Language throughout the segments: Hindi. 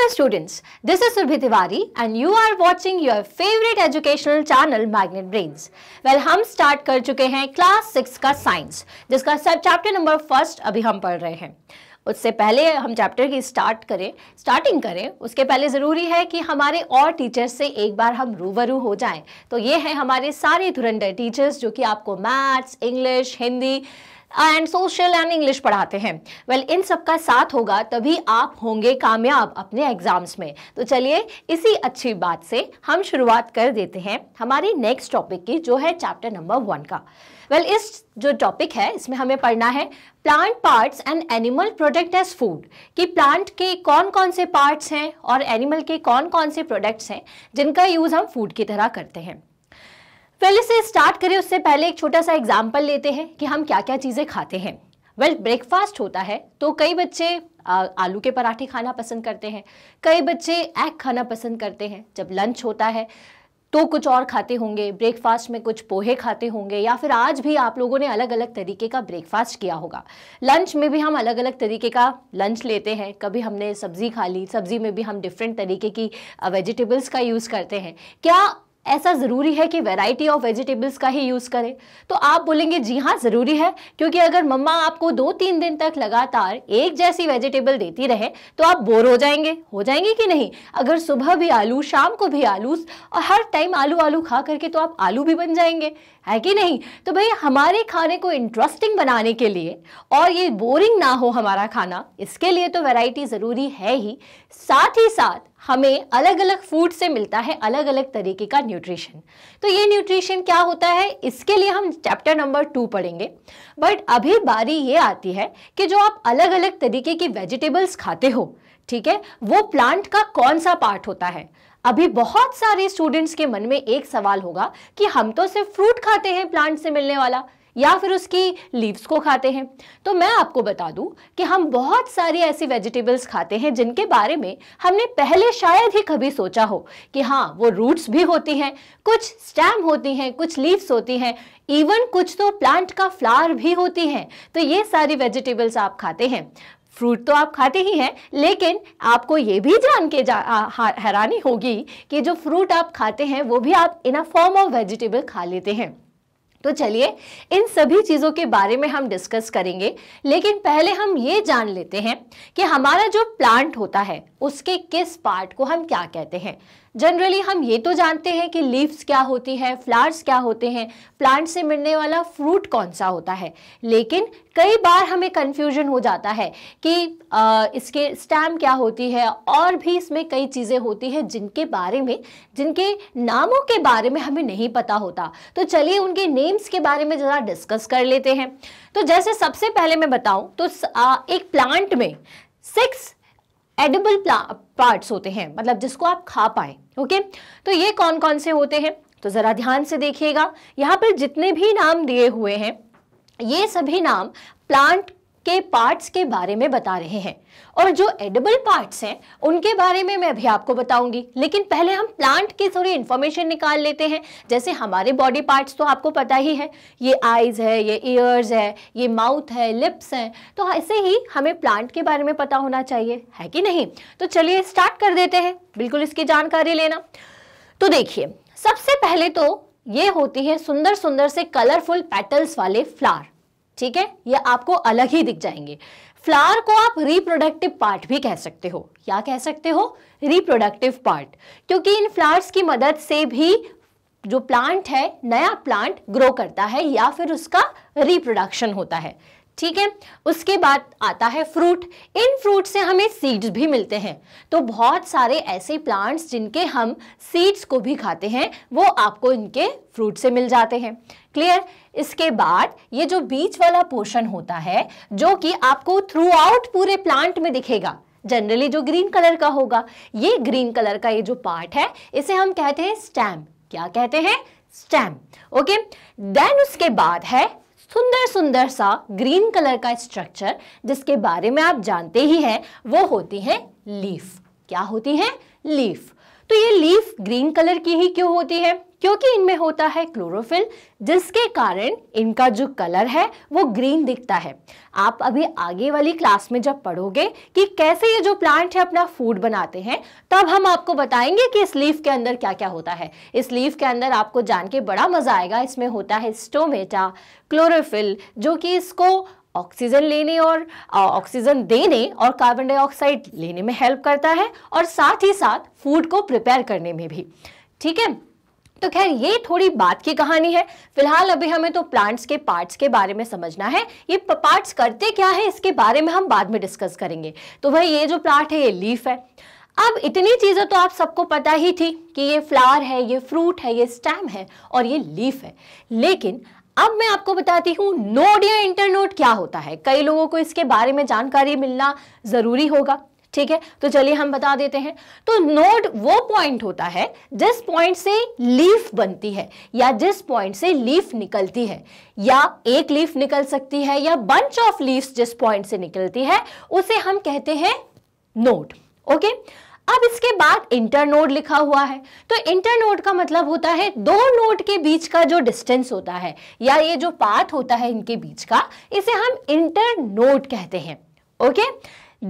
Dear students, this is Surbhi Tiwari and you are watching your favorite educational channel Magnet Brains. Well, हम start कर चुके हैं class 6 का science, जिसका सब chapter number first अभी हम पढ़ रहे हैं उससे पहले हम चैप्टर की स्टार्ट करें स्टार्टिंग करें उसके पहले ज़रूरी है कि हमारे और टीचर्स से एक बार हम रूबरू हो जाएं तो ये हैं हमारे सारे धुरंधर टीचर्स जो कि आपको maths English Hindi and social and English पढ़ाते हैं वेल well, इन सबका साथ होगा तभी आप होंगे कामयाब अपने एग्जाम्स में तो चलिए इसी अच्छी बात से हम शुरुआत कर देते हैं हमारी नेक्स्ट टॉपिक की जो है चैप्टर नंबर वन का वेल well, इस जो टॉपिक है इसमें हमें पढ़ना है plant parts and animal product as food कि प्लांट के कौन कौन से पार्ट्स हैं और एनिमल के कौन कौन से प्रोडक्ट्स हैं जिनका यूज़ हम फूड की तरह करते हैं पहले से स्टार्ट करें उससे पहले एक छोटा सा एग्जाम्पल लेते हैं कि हम क्या क्या चीज़ें खाते हैं वेल well, ब्रेकफास्ट होता है तो कई बच्चे आ, आलू के पराठे खाना पसंद करते हैं कई बच्चे एग खाना पसंद करते हैं जब लंच होता है तो कुछ और खाते होंगे ब्रेकफास्ट में कुछ पोहे खाते होंगे या फिर आज भी आप लोगों ने अलग अलग तरीके का ब्रेकफास्ट किया होगा लंच में भी हम अलग अलग तरीके का लंच लेते हैं कभी हमने सब्ज़ी खा ली सब्ज़ी में भी हम डिफरेंट तरीके की वेजिटेबल्स का यूज़ करते हैं क्या ऐसा ज़रूरी है कि वैरायटी ऑफ वेजिटेबल्स का ही यूज़ करें तो आप बोलेंगे जी हाँ ज़रूरी है क्योंकि अगर मम्मा आपको दो तीन दिन तक लगातार एक जैसी वेजिटेबल देती रहे तो आप बोर हो जाएंगे हो जाएंगे कि नहीं अगर सुबह भी आलू शाम को भी आलू और हर टाइम आलू आलू खा करके तो आप आलू भी बन जाएंगे है कि नहीं तो भाई हमारे खाने को इंटरेस्टिंग बनाने के लिए और ये बोरिंग ना हो हमारा खाना इसके लिए तो वेराइटी ज़रूरी है ही साथ ही साथ हमें अलग अलग फूड से मिलता है अलग अलग तरीके का न्यूट्रिशन तो ये न्यूट्रिशन क्या होता है इसके लिए हम चैप्टर नंबर टू पढ़ेंगे बट अभी बारी ये आती है कि जो आप अलग अलग तरीके की वेजिटेबल्स खाते हो ठीक है वो प्लांट का कौन सा पार्ट होता है अभी बहुत सारे स्टूडेंट्स के मन में एक सवाल होगा कि हम तो सिर्फ फ्रूट खाते हैं प्लांट से मिलने वाला या फिर उसकी लीव्स को खाते हैं तो मैं आपको बता दूं कि हम बहुत सारी ऐसी वेजिटेबल्स खाते हैं जिनके बारे में हमने पहले शायद ही कभी सोचा हो कि हाँ वो रूट्स भी होती हैं कुछ स्टैम होती हैं कुछ लीव्स होती हैं इवन कुछ तो प्लांट का फ्लावर भी होती हैं तो ये सारी वेजिटेबल्स आप खाते हैं फ्रूट तो आप खाते ही हैं लेकिन आपको ये भी जान के जा, आ, हैरानी होगी कि जो फ्रूट आप खाते हैं वो भी आप in a form of vegetable खा लेते हैं तो चलिए इन सभी चीज़ों के बारे में हम डिस्कस करेंगे लेकिन पहले हम ये जान लेते हैं कि हमारा जो प्लांट होता है उसके किस पार्ट को हम क्या कहते हैं जनरली हम ये तो जानते हैं कि लीव्स क्या होती हैं फ्लावर्स क्या होते हैं प्लांट से मिलने वाला फ्रूट कौन सा होता है लेकिन कई बार हमें कन्फ्यूजन हो जाता है कि आ, इसके स्टैम क्या होती है और भी इसमें कई चीज़ें होती हैं जिनके बारे में जिनके नामों के बारे में हमें नहीं पता होता तो चलिए उनके नेम्स के बारे में ज़रा डिस्कस कर लेते हैं तो जैसे सबसे पहले मैं बताऊँ तो आ, एक प्लांट में सिक्स एडिबल पार्ट्स होते हैं मतलब जिसको आप खा पाए ओके तो ये कौन कौन से होते हैं तो ज़रा ध्यान से देखिएगा यहाँ पर जितने भी नाम दिए हुए हैं ये सभी नाम प्लांट के पार्ट्स के बारे में बता रहे हैं और जो एडेबल पार्ट्स हैं उनके बारे में मैं अभी आपको बताऊंगी लेकिन पहले हम प्लांट की थोड़ी इन्फॉर्मेशन निकाल लेते हैं जैसे हमारे बॉडी पार्ट्स तो आपको पता ही है ये आइज़ है ये ईयर्स है ये माउथ है लिप्स हैं तो ऐसे ही हमें प्लांट के बारे में पता होना चाहिए है कि नहीं तो चलिए स्टार्ट कर देते हैं बिल्कुल इसकी जानकारी लेना तो देखिए सबसे पहले तो ये होती है सुंदर सुंदर से कलरफुल पेटल्स वाले फ्लावर ठीक है ये आपको अलग ही दिख जाएंगे फ्लावर को आप रिप्रोडक्टिव पार्ट भी कह सकते हो क्या कह सकते हो रिप्रोडक्टिव पार्ट क्योंकि इन फ्लावर्स की मदद से भी जो प्लांट है नया प्लांट ग्रो करता है या फिर उसका रिप्रोडक्शन होता है ठीक है उसके बाद आता है फ्रूट इन फ्रूट से हमें सीड्स भी मिलते हैं तो बहुत सारे ऐसे प्लांट्स जिनके हम सीड्स को भी खाते हैं वो आपको इनके फ्रूट से मिल जाते हैं क्लियर इसके बाद ये जो बीच वाला पोर्शन होता है जो कि आपको थ्रू आउट पूरे प्लांट में दिखेगा जनरली जो ग्रीन कलर का होगा ये ग्रीन कलर का ये जो पार्ट है इसे हम कहते हैं स्टैम क्या कहते हैं स्टैम ओके देन उसके बाद है सुंदर सुंदर सा ग्रीन कलर का स्ट्रक्चर जिसके बारे में आप जानते ही हैं वो होती है लीफ क्या होती है लीफ तो ये लीफ ग्रीन कलर की ही क्यों होती है क्योंकि इनमें होता है क्लोरोफिल जिसके कारण इनका जो कलर है वो ग्रीन दिखता है आप अभी आगे वाली क्लास में जब पढ़ोगे कि कैसे ये जो प्लांट है अपना फूड बनाते हैं तब हम आपको बताएंगे कि इस लीफ के अंदर क्या क्या होता है इस लीफ के अंदर आपको जान के बड़ा मजा आएगा इसमें होता है स्टोमेटा क्लोरोफिल जो कि इसको ऑक्सीजन लेने और ऑक्सीजन देने और कार्बन डाइऑक्साइड लेने में हेल्प करता है और साथ ही साथ फूड को प्रिपेयर करने में भी ठीक है तो खैर ये थोड़ी बात की कहानी है फिलहाल अभी हमें तो प्लांट्स के पार्ट्स के बारे में समझना है ये पार्ट्स करते क्या है इसके बारे में हम बाद में डिस्कस करेंगे तो भाई ये जो प्लांट है ये लीफ है अब इतनी चीज़ें तो आप सबको पता ही थी कि ये फ्लावर है ये फ्रूट है ये स्टैम है और ये लीफ है लेकिन अब मैं आपको बताती हूँ नोड या इंटरनोड क्या होता है कई लोगों को इसके बारे में जानकारी मिलना ज़रूरी होगा ठीक है तो चलिए हम बता देते हैं तो नोड वो पॉइंट होता है जिस पॉइंट से लीफ बनती है या जिस पॉइंट से लीफ निकलती है या एक लीफ निकल सकती है या बंच ऑफ लीव्स जिस पॉइंट से निकलती है उसे हम कहते हैं नोड ओके okay? अब इसके बाद इंटरनोड लिखा हुआ है तो इंटरनोड का मतलब होता है दो नोड के बीच का जो डिस्टेंस होता है या ये जो पाथ होता है इनके बीच का इसे हम इंटरनोड कहते हैं ओके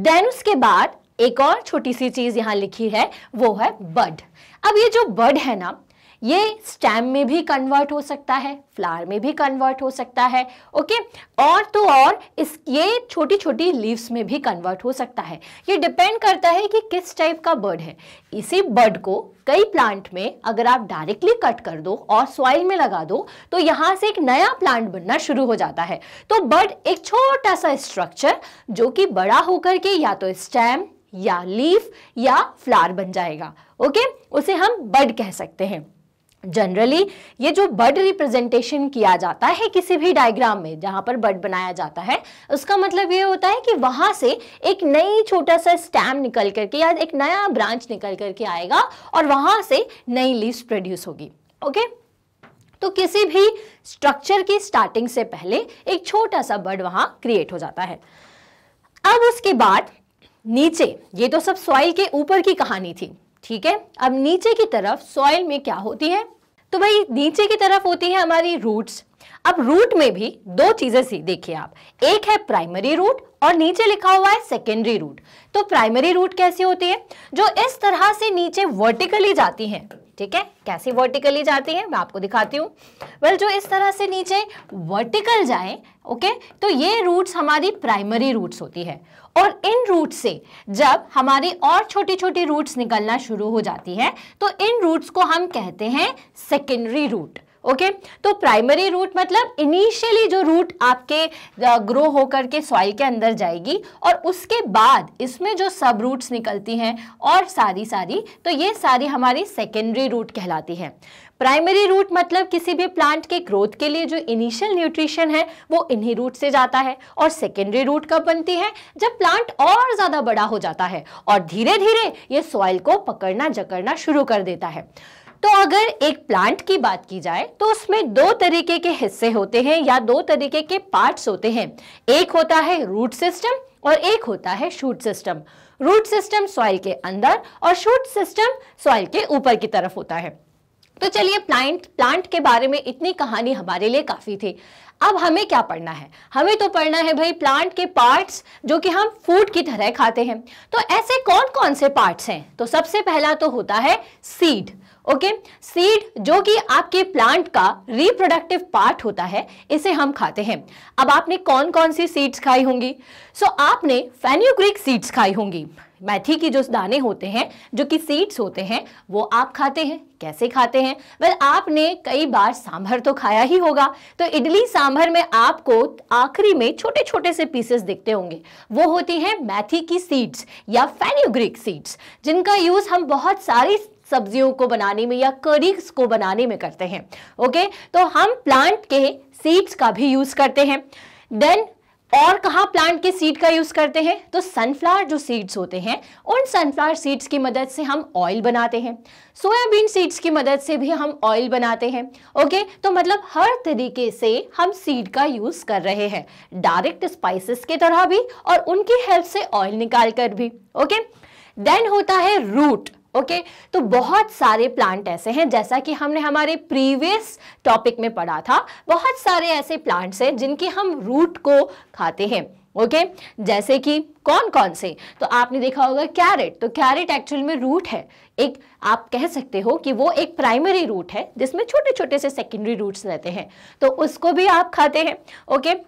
देन उसके बाद एक और छोटी सी चीज यहां लिखी है वो है बड अब ये जो बड है ना ये स्टेम में भी कन्वर्ट हो सकता है फ्लावर में भी कन्वर्ट हो सकता है ओके और तो और इस ये छोटी छोटी लीव्स में भी कन्वर्ट हो सकता है ये डिपेंड करता है कि किस टाइप का बर्ड है इसी बर्ड को कई प्लांट में अगर आप डायरेक्टली कट कर दो और सॉइल में लगा दो तो यहाँ से एक नया प्लांट बनना शुरू हो जाता है तो बर्ड एक छोटा सा स्ट्रक्चर जो कि बड़ा होकर के या तो स्टेम या लीफ या फ्लावर बन जाएगा ओके उसे हम बर्ड कह सकते हैं जनरली ये जो बर्ड रिप्रेजेंटेशन किया जाता है किसी भी डायग्राम में जहां पर बर्ड बनाया जाता है उसका मतलब ये होता है कि वहां से एक नई छोटा सा स्टैम निकल करके या एक नया ब्रांच निकल करके आएगा और वहां से नई लीव्स प्रोड्यूस होगी ओके तो किसी भी स्ट्रक्चर की स्टार्टिंग से पहले एक छोटा सा बर्ड वहां क्रिएट हो जाता है अब उसके बाद नीचे ये तो सब सॉइल के ऊपर की कहानी थी ठीक है अब नीचे की तरफ सॉइल में क्या होती है तो भाई नीचे की तरफ होती है हमारी रूट्स अब रूट में भी दो चीजें सी देखिए आप एक है प्राइमरी रूट और नीचे लिखा हुआ है सेकेंडरी रूट तो प्राइमरी रूट कैसी होती है जो इस तरह से नीचे वर्टिकली जाती हैं ठीक है कैसे वर्टिकली जाती है मैं आपको दिखाती हूँ वेल well, जो इस तरह से नीचे वर्टिकल जाए ओके तो ये रूट्स हमारी प्राइमरी रूट्स होती है और इन रूट से जब हमारी और छोटी छोटी रूट्स निकलना शुरू हो जाती है तो इन रूट्स को हम कहते हैं सेकेंडरी रूट ओके okay? तो प्राइमरी रूट मतलब इनिशियली जो रूट आपके ग्रो होकर के सॉइल के अंदर जाएगी और उसके बाद इसमें जो सब रूट्स निकलती हैं और सारी सारी तो ये सारी हमारी सेकेंडरी रूट कहलाती है प्राइमरी रूट मतलब किसी भी प्लांट के ग्रोथ के लिए जो इनिशियल न्यूट्रिशन है वो इन्हीं रूट से जाता है और सेकेंडरी रूट कब बनती है जब प्लांट और ज़्यादा बड़ा हो जाता है और धीरे धीरे ये सॉइल को पकड़ना जकड़ना शुरू कर देता है तो अगर एक प्लांट की बात की जाए तो उसमें दो तरीके के हिस्से होते हैं या दो तरीके के पार्ट्स होते हैं एक होता है रूट सिस्टम और एक होता है shoot system root system soil के अंदर और शूट सिस्टम सॉइल के ऊपर की तरफ होता है तो चलिए प्लांट प्लांट के बारे में इतनी कहानी हमारे लिए काफ़ी थी अब हमें क्या पढ़ना है हमें तो पढ़ना है भाई प्लांट के पार्ट्स जो कि हम फूड की तरह खाते हैं तो ऐसे कौन कौन से पार्ट्स हैं तो सबसे पहला तो होता है सीड ओके सीड जो कि आपके प्लांट का रिप्रोडक्टिव पार्ट होता है इसे हम खाते हैं अब आपने कौन कौन सी सीड्स खाई होंगी सो so, आपने फेन्यूग्रिक सीड्स खाई होंगी मैथी की जो दाने होते हैं जो कि सीड्स होते हैं वो आप खाते हैं कैसे खाते हैं वेल well, आपने कई बार सांभर तो खाया ही होगा तो इडली सांभर में आपको आखिरी में छोटे छोटे से पीसेस दिखते होंगे वो होती हैं मैथी की सीड्स या फेन्यूग्रिक सीड्स जिनका यूज़ हम बहुत सारी सब्जियों को बनाने में या करी को बनाने में करते हैं ओके तो हम प्लांट के सीड्स का भी यूज करते हैं देन और कहाँ प्लांट के सीड का यूज़ करते हैं तो सनफ्लावर जो सीड्स होते हैं उन सनफ्लावर सीड्स की मदद से हम ऑयल बनाते हैं सोयाबीन सीड्स की मदद से भी हम ऑयल बनाते हैं ओके तो मतलब हर तरीके से हम सीड का यूज़ कर रहे हैं डायरेक्ट स्पाइसेस की तरह भी और उनकी हेल्प से ऑयल निकाल कर भी ओके देन होता है रूट ओके okay? तो बहुत सारे प्लांट ऐसे हैं जैसा कि हमने हमारे प्रीवियस टॉपिक में पढ़ा था बहुत सारे ऐसे प्लांट्स हैं जिनके हम रूट को खाते हैं ओके okay? जैसे कि कौन कौन से तो आपने देखा होगा कैरेट तो कैरेट एक्चुअल में रूट है एक आप कह सकते हो कि वो एक प्राइमरी रूट है जिसमें छोटे छोटे से सेकेंडरी रूट्स रहते हैं तो उसको भी आप खाते हैं okay okay?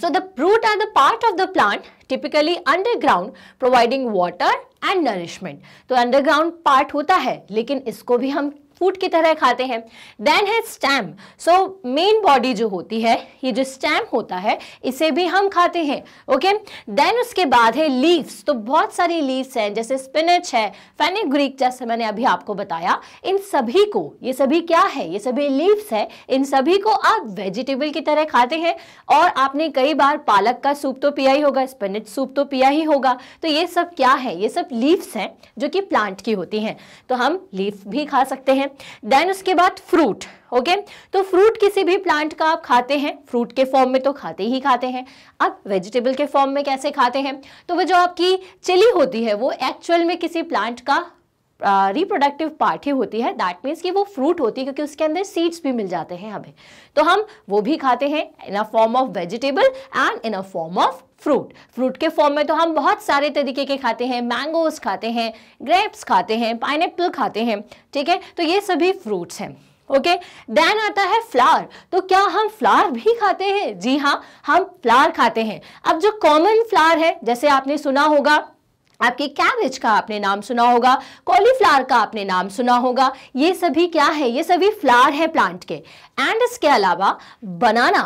So the root are the part of the plant typically underground providing water and nourishment तो underground part होता है लेकिन इसको भी हम फूड की तरह खाते हैं देन है स्टैम सो मेन बॉडी जो होती है ये जो स्टैम होता है इसे भी हम खाते हैं ओके okay? देन उसके बाद है लीव्स तो बहुत सारी लीव्स हैं जैसे स्पिनच है फेनिग्रीक जैसे मैंने अभी आपको बताया इन सभी को ये सभी क्या है ये सभी लीव्स है इन सभी को आप वेजिटेबल की तरह खाते हैं और आपने कई बार पालक का सूप तो पिया ही होगा स्पिनच सूप तो पिया ही होगा तो ये सब क्या है ये सब लीव्स हैं जो कि प्लांट की होती हैं तो हम लीव भी खा सकते हैं है देन उसके बाद फ्रूट ओके okay? तो फ्रूट किसी भी प्लांट का आप खाते हैं फ्रूट के फॉर्म में तो खाते ही खाते हैं अब वेजिटेबल के फॉर्म में कैसे खाते हैं तो वह जो आपकी चिली होती है वो एक्चुअल में किसी प्लांट का रिप्रोडक्टिव पार्ट ही होती है दैट मीन्स कि वो फ्रूट होती है क्योंकि उसके अंदर सीड्स भी मिल जाते हैं हमें तो हम वो भी खाते हैं in a form of vegetable and in a form of fruit fruit के फॉर्म में तो हम बहुत सारे तरीके के खाते हैं मैंगोज खाते हैं ग्रेप्स खाते हैं पाइन खाते हैं ठीक है तो ये सभी फ्रूट्स हैं ओके okay? देन आता है फ्लावर तो क्या हम फ्लावर भी खाते हैं जी हाँ हम फ्लावर खाते हैं अब जो कॉमन फ्लावर है जैसे आपने सुना होगा आपके कैबेज का आपने नाम सुना होगा कॉलीफ्लावर का आपने नाम सुना होगा ये सभी क्या है ये सभी फ्लावर है प्लांट के एंड इसके अलावा बनाना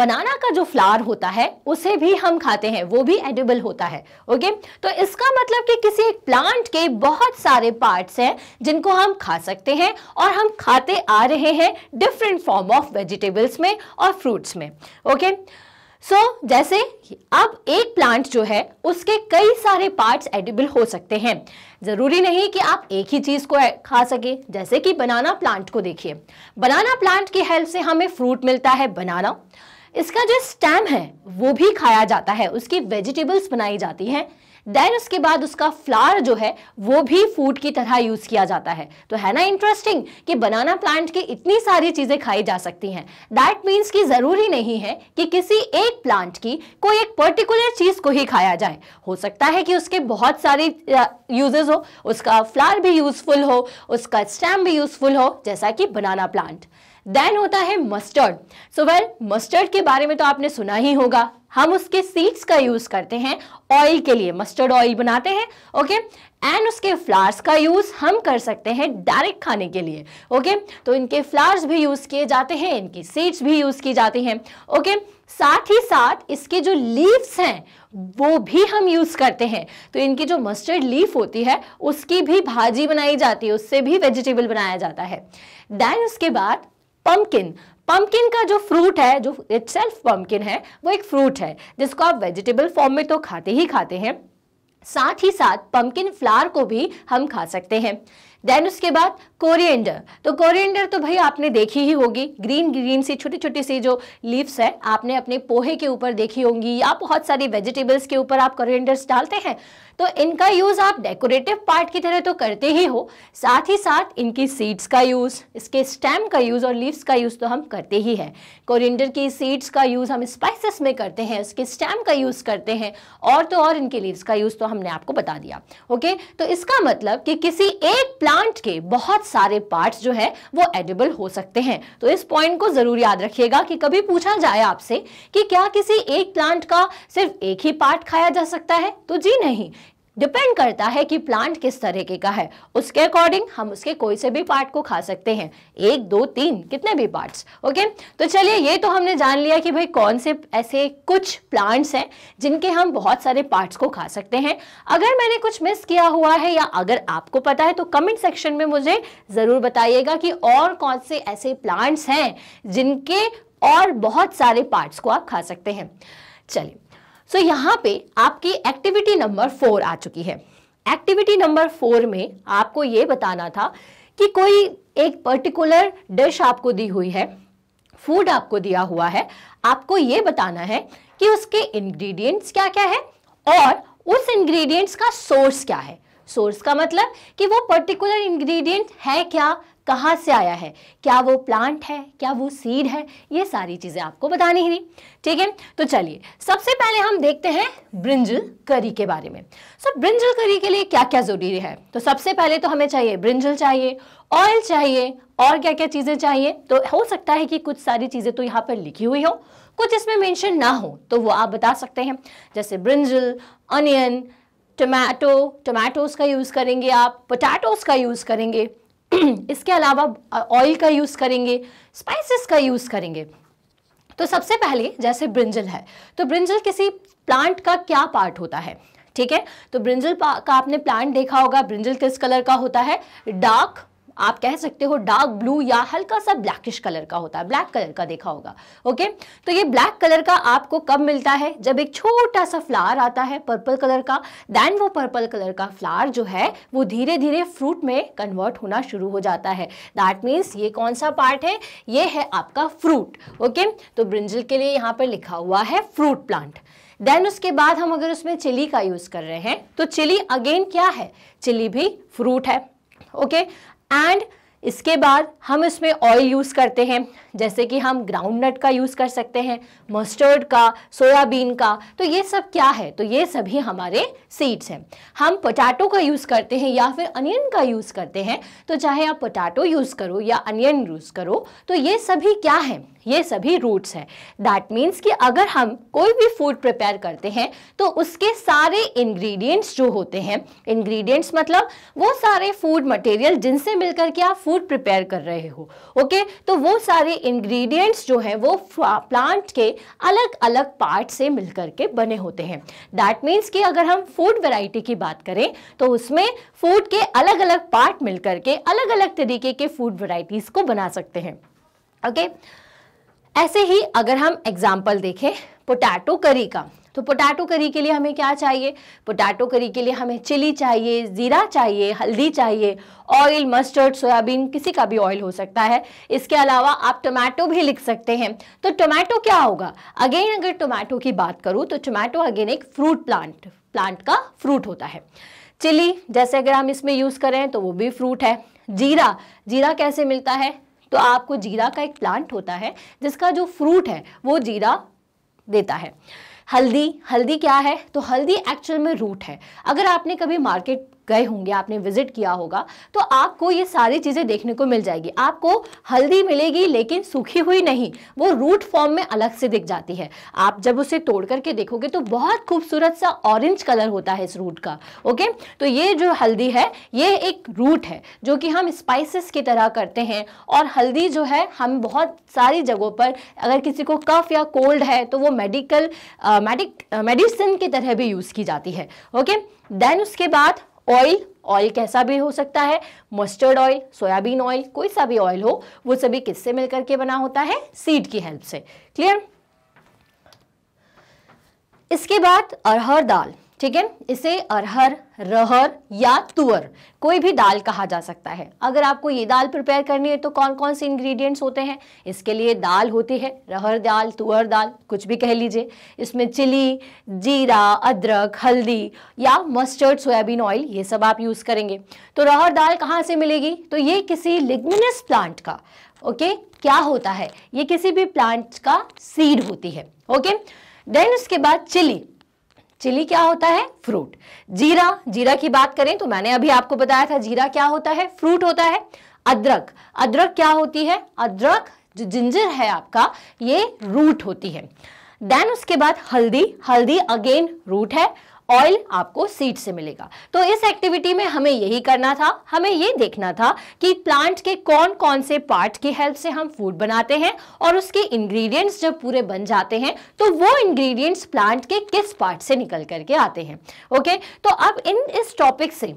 बनाना का जो फ्लावर होता है उसे भी हम खाते हैं वो भी एडिबल होता है ओके तो इसका मतलब कि किसी एक प्लांट के बहुत सारे पार्ट्स हैं जिनको हम खा सकते हैं और हम खाते आ रहे हैं डिफरेंट फॉर्म ऑफ वेजिटेबल्स में और फ्रूट्स में ओके okay? सो so, जैसे अब एक प्लांट जो है उसके कई सारे पार्ट्स एडिबल हो सकते हैं ज़रूरी नहीं कि आप एक ही चीज़ को खा सके जैसे कि बनाना प्लांट को देखिए बनाना प्लांट की हेल्प से हमें फ्रूट मिलता है बनाना इसका जो स्टेम है वो भी खाया जाता है उसकी वेजिटेबल्स बनाई जाती हैं देन उसके बाद उसका फ्लावर जो है वो भी फूड की तरह यूज किया जाता है तो है ना इंटरेस्टिंग कि बनाना प्लांट की इतनी सारी चीजें खाई जा सकती हैं दैट मीन्स कि जरूरी नहीं है कि किसी एक प्लांट की कोई एक पर्टिकुलर चीज को ही खाया जाए हो सकता है कि उसके बहुत सारे यूजेस हो उसका फ्लावर भी यूजफुल हो उसका स्टैम भी यूजफुल हो जैसा कि बनाना प्लांट देन होता है मस्टर्ड सो वेल मस्टर्ड के बारे में तो आपने सुना ही होगा हम उसके सीड्स का यूज़ करते हैं ऑयल के लिए मस्टर्ड ऑयल बनाते हैं ओके एंड उसके फ्लावर्स का यूज़ हम कर सकते हैं डायरेक्ट खाने के लिए ओके okay? तो इनके फ्लावर्स भी यूज़ किए जाते हैं इनकी सीड्स भी यूज़ की जाती हैं ओके okay? साथ ही साथ इसके जो लीव्स हैं वो भी हम यूज़ करते हैं तो इनकी जो मस्टर्ड लीफ होती है उसकी भी भाजी बनाई जाती है उससे भी वेजिटेबल बनाया जाता है देन उसके बाद पम्पकिन पम्पकिन का जो फ्रूट है जो इट सेल्फ पंपकिन है वो एक फ्रूट है जिसको आप वेजिटेबल फॉर्म में तो खाते ही खाते हैं साथ ही साथ पम्पकिन फ्लावर को भी हम खा सकते हैं देन उसके बाद कोरिएंडर तो कोरिएंडर तो भाई आपने देखी ही होगी ग्रीन ग्रीन सी छोटी छोटी सी जो लीव्स है आपने अपने पोहे के ऊपर देखी होंगी या बहुत सारी वेजिटेबल्स के ऊपर आप कोरिएंडर्स डालते हैं तो इनका यूज़ आप डेकोरेटिव पार्ट की तरह तो करते ही हो साथ ही साथ इनकी सीड्स का यूज़ इसके स्टेम का यूज़ और लीव्स का यूज़ तो हम करते ही है कोरिएंडर की सीड्स का यूज़ हम स्पाइसेस में करते हैं उसके स्टेम का यूज़ करते हैं और तो और इनके लीव्स का यूज़ तो हमने आपको बता दिया ओके तो इसका मतलब कि किसी एक प्लांट के बहुत सारे पार्ट्स जो है वो एडिबल हो सकते हैं तो इस पॉइंट को ज़रूर याद रखिएगा कि कभी पूछा जाए आपसे कि क्या किसी एक प्लांट का सिर्फ एक ही पार्ट खाया जा सकता है तो जी नहीं डिपेंड करता है कि प्लांट किस तरीके का है उसके अकॉर्डिंग हम उसके कोई से भी पार्ट को खा सकते हैं एक दो तीन कितने भी पार्ट्स ओके तो चलिए ये तो हमने जान लिया कि भाई कौन से ऐसे कुछ प्लांट्स हैं जिनके हम बहुत सारे पार्ट्स को खा सकते हैं अगर मैंने कुछ मिस किया हुआ है या अगर आपको पता है तो कमेंट सेक्शन में मुझे ज़रूर बताइएगा कि और कौन से ऐसे प्लांट्स हैं जिनके और बहुत सारे पार्ट्स को आप खा सकते हैं चलिए सो so, यहाँ पे आपकी एक्टिविटी नंबर फोर आ चुकी है एक्टिविटी नंबर फोर में आपको ये बताना था कि कोई एक पर्टिकुलर डिश आपको दी हुई है फूड आपको दिया हुआ है आपको ये बताना है कि उसके इंग्रेडिएंट्स क्या क्या है और उस इंग्रेडिएंट्स का सोर्स क्या है सोर्स का मतलब कि वो पर्टिकुलर इंग्रेडिएंट है क्या कहाँ से आया है क्या वो प्लांट है क्या वो सीड है ये सारी चीज़ें आपको बतानी ही ठीक है तो चलिए सबसे पहले हम देखते हैं ब्रिंजल करी के बारे में सो so, ब्रिंजल करी के लिए क्या क्या ज़रूरी है तो सबसे पहले तो हमें चाहिए ब्रिंजल चाहिए ऑयल चाहिए और क्या क्या चीज़ें चाहिए तो हो सकता है कि कुछ सारी चीज़ें तो यहाँ पर लिखी हुई हो कुछ इसमें मेंशन ना हो तो वो आप बता सकते हैं जैसे ब्रिंजल अनियन टमाटो टमाटोज़ का यूज़ करेंगे आप पोटैटोज़ का यूज़ करेंगे इसके अलावा ऑयल का यूज़ करेंगे स्पाइसेस का यूज़ करेंगे तो सबसे पहले जैसे ब्रिंजल है तो ब्रिंजल किसी प्लांट का क्या पार्ट होता है ठीक है तो ब्रिंजल का आपने प्लांट देखा होगा ब्रिंजल किस कलर का होता है डार्क आप कह सकते हो डार्क ब्लू या हल्का सा ब्लैकिश कलर का होता है ब्लैक कलर का देखा होगा ओके तो ये ब्लैक कलर का आपको कब मिलता है जब एक छोटा सा फ्लावर आता है पर्पल कलर का देन वो पर्पल कलर का फ्लावर जो है वो धीरे धीरे फ्रूट में कन्वर्ट होना शुरू हो जाता है दैट मीन्स ये कौन सा पार्ट है ये है आपका फ्रूट ओके तो ब्रिंजल के लिए यहाँ पर लिखा हुआ है फ्रूट प्लांट देन उसके बाद हम अगर उसमें चिली का यूज़ कर रहे हैं तो चिली अगेन क्या है चिली भी फ्रूट है ओके एंड इसके बाद हम इसमें ऑयल यूज़ करते हैं जैसे कि हम ग्राउंड नट का यूज़ कर सकते हैं मस्टर्ड का सोयाबीन का तो ये सब क्या है तो ये सभी हमारे सीड्स हैं हम पोटैटो का यूज़ करते हैं या फिर अनियन का यूज़ करते हैं तो चाहे आप पोटैटो यूज़ करो या अनियन यूज़ करो तो ये सभी क्या हैं ये सभी रूट्स हैं दैट मीन्स कि अगर हम कोई भी फूड प्रिपेयर करते हैं तो उसके सारे इंग्रेडिएंट्स जो होते हैं इंग्रेडिएंट्स मतलब वो सारे फूड मटेरियल जिनसे मिलकर के आप फूड प्रिपेयर कर रहे हो ओके तो वो सारे इंग्रेडिएंट्स जो हैं वो प्लांट के अलग अलग पार्ट से मिलकर के बने होते हैं दैट मीन्स कि अगर हम फूड वेराइटी की बात करें तो उसमें फूड के अलग अलग पार्ट मिलकर के अलग अलग तरीके के फूड वेराइटीज़ को बना सकते हैं ओके okay? ऐसे ही अगर हम एग्जाम्पल देखें पोटैटो करी का तो पोटैटो करी के लिए हमें क्या चाहिए पोटैटो करी के लिए हमें चिली चाहिए ज़ीरा चाहिए हल्दी चाहिए ऑयल मस्टर्ड सोयाबीन किसी का भी ऑयल हो सकता है इसके अलावा आप टोमेटो भी लिख सकते हैं तो टोमेटो क्या होगा अगेन अगर टोमेटो की बात करूँ तो टोमेटो अगेन एक फ्रूट प्लांट प्लांट का फ्रूट होता है चिली जैसे अगर हम इसमें यूज़ करें तो वो भी फ्रूट है जीरा जीरा कैसे मिलता है तो आपको जीरा का एक प्लांट होता है जिसका जो फ्रूट है वो जीरा देता है हल्दी हल्दी क्या है तो हल्दी एक्चुअल में रूट है अगर आपने कभी मार्केट गए होंगे आपने विजिट किया होगा तो आपको ये सारी चीज़ें देखने को मिल जाएगी आपको हल्दी मिलेगी लेकिन सूखी हुई नहीं वो रूट फॉर्म में अलग से दिख जाती है आप जब उसे तोड़ करके देखोगे तो बहुत खूबसूरत सा ऑरेंज कलर होता है इस रूट का ओके तो ये जो हल्दी है ये एक रूट है जो कि हम स्पाइसिस की तरह करते हैं और हल्दी जो है हम बहुत सारी जगहों पर अगर किसी को कफ या कोल्ड है तो वो मेडिकल मेडिक मेडिसिन की तरह भी यूज़ की जाती है ओके देन उसके बाद ऑयल ऑयल कैसा भी हो सकता है मस्टर्ड ऑयल सोयाबीन ऑयल कोई सा भी ऑयल हो वो सभी किससे मिलकर के बना होता है सीड की हेल्प से क्लियर इसके बाद अरहर दाल ठीक है इसे अरहर रहर या तुअर कोई भी दाल कहा जा सकता है अगर आपको ये दाल प्रिपेयर करनी है तो कौन कौन से इंग्रेडिएंट्स होते हैं इसके लिए दाल होती है रहर दाल तुअर दाल कुछ भी कह लीजिए इसमें चिली जीरा अदरक हल्दी या मस्टर्ड सोयाबीन ऑयल ये सब आप यूज़ करेंगे तो रहर दाल कहाँ से मिलेगी तो ये किसी लिग्मिनस प्लांट का ओके क्या होता है ये किसी भी प्लांट का सीड होती है ओके देन उसके बाद चिली चिली क्या होता है फ्रूट जीरा जीरा की बात करें तो मैंने अभी आपको बताया था जीरा क्या होता है फ्रूट होता है अदरक अदरक क्या होती है अदरक जो जिंजर है आपका ये रूट होती है देन उसके बाद हल्दी हल्दी अगेन रूट है ऑयल आपको सीड से मिलेगा तो इस एक्टिविटी में हमें यही करना था हमें ये देखना था कि प्लांट के कौन कौन से पार्ट की हेल्प से हम फूड बनाते हैं और उसके इंग्रेडिएंट्स जब पूरे बन जाते हैं तो वो इंग्रेडिएंट्स प्लांट के किस पार्ट से निकल करके आते हैं ओके तो अब इन इस टॉपिक से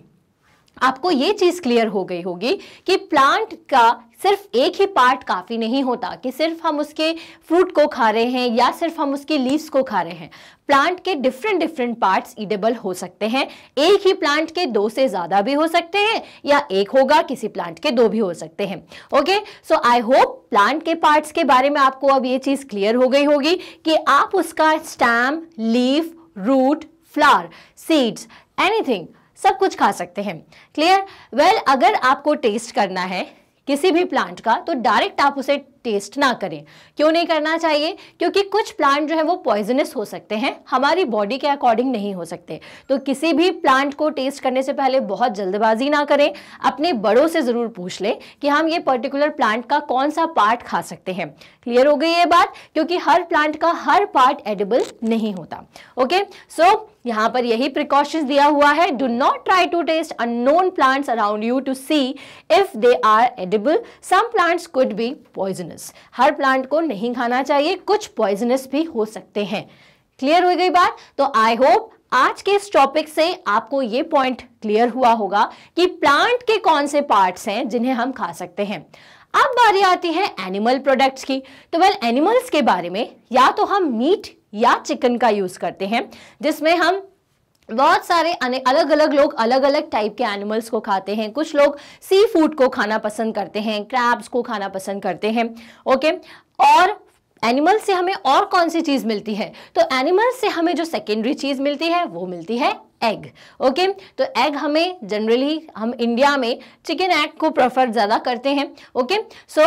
आपको ये चीज़ क्लियर हो गई होगी कि प्लांट का सिर्फ एक ही पार्ट काफ़ी नहीं होता कि सिर्फ हम उसके फ्रूट को खा रहे हैं या सिर्फ हम उसके लीव्स को खा रहे हैं प्लांट के डिफरेंट डिफरेंट पार्ट्स ईडेबल हो सकते हैं एक ही प्लांट के दो से ज़्यादा भी हो सकते हैं या एक होगा किसी प्लांट के दो भी हो सकते हैं okay so I hope plant के पार्ट्स के बारे में आपको अब ये चीज़ क्लियर हो गई होगी कि आप उसका stem leaf root flower seeds anything सब कुछ खा सकते हैं क्लियर वेल well, अगर आपको टेस्ट करना है किसी भी प्लांट का तो डायरेक्ट आप उसे टेस्ट ना करें क्यों नहीं करना चाहिए क्योंकि कुछ प्लांट जो है वो पॉइजनस हो सकते हैं हमारी बॉडी के अकॉर्डिंग नहीं हो सकते तो किसी भी प्लांट को टेस्ट करने से पहले बहुत जल्दबाजी ना करें अपने बड़ों से ज़रूर पूछ लें कि हम ये पर्टिकुलर प्लांट का कौन सा पार्ट खा सकते हैं क्लियर हो गई ये बात क्योंकि हर प्लांट का हर पार्ट एडिबल नहीं होता ओके सो so, यहाँ पर यही प्रिकॉशंस दिया हुआ है do not try to taste unknown plants around you to see if they are edible some plants could be poisonous हर प्लांट को नहीं खाना चाहिए कुछ पॉइजनस भी हो सकते हैं क्लियर हो गई बात तो आई होप आज के इस टॉपिक से आपको ये पॉइंट क्लियर हुआ होगा कि प्लांट के कौन से पार्ट्स हैं जिन्हें हम खा सकते हैं अब बारी आती है एनिमल प्रोडक्ट्स की तो वेल एनिमल्स के बारे में या तो हम मीट या चिकन का यूज़ करते हैं जिसमें हम बहुत सारे अलग अलग लोग अलग अलग टाइप के एनिमल्स को खाते हैं कुछ लोग सी फूड को खाना पसंद करते हैं क्रैब्स को खाना पसंद करते हैं ओके और एनिमल से हमें और कौन सी चीज़ मिलती है तो एनिमल से हमें जो सेकेंडरी चीज़ मिलती है वो मिलती है एग ओके तो एग हमें जनरली हम इंडिया में चिकन एग को प्रेफर ज़्यादा करते हैं ओके सो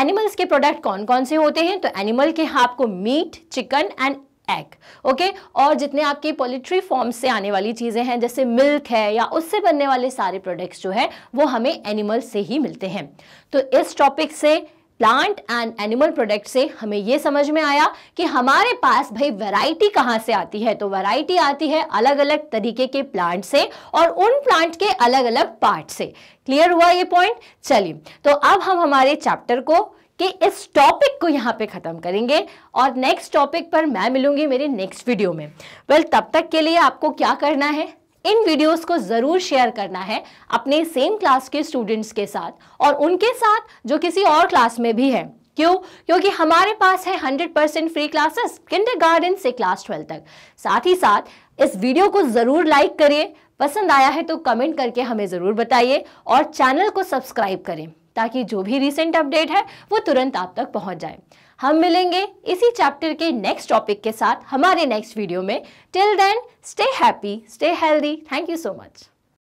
एनिमल्स के प्रोडक्ट कौन कौन से होते हैं तो एनिमल के हैं आपको meat chicken and egg okay और जितने आपके पोलिट्री फॉर्म से आने वाली चीज़ें हैं जैसे मिल्क है या उससे बनने वाले सारे प्रोडक्ट्स जो है वो हमें एनिमल से ही मिलते हैं तो इस टॉपिक से प्लांट एंड एनिमल प्रोडक्ट से हमें ये समझ में आया कि हमारे पास भाई वैरायटी कहाँ से आती है तो वैरायटी आती है अलग अलग तरीके के प्लांट से और उन प्लांट के अलग अलग पार्ट से क्लियर हुआ ये पॉइंट चलिए तो अब हम हमारे चैप्टर को कि इस टॉपिक को यहाँ पे ख़त्म करेंगे और नेक्स्ट टॉपिक पर मैं मिलूंगी मेरे नेक्स्ट वीडियो में वेल well, तब तक के लिए आपको क्या करना है इन वीडियोस को ज़रूर शेयर करना है अपने सेम क्लास के स्टूडेंट्स के साथ और उनके साथ जो किसी और क्लास में भी है क्यों क्योंकि हमारे पास है 100 परसेंट फ्री क्लासेस किंडर से क्लास ट्वेल्व तक साथ ही साथ इस वीडियो को ज़रूर लाइक करिए पसंद आया है तो कमेंट करके हमें ज़रूर बताइए और चैनल को सब्सक्राइब करें ताकि जो भी रिसेंट अपडेट है वो तुरंत आप तक पहुंच जाए हम मिलेंगे इसी चैप्टर के नेक्स्ट टॉपिक के साथ हमारे नेक्स्ट वीडियो में till then stay happy stay healthy thank you so much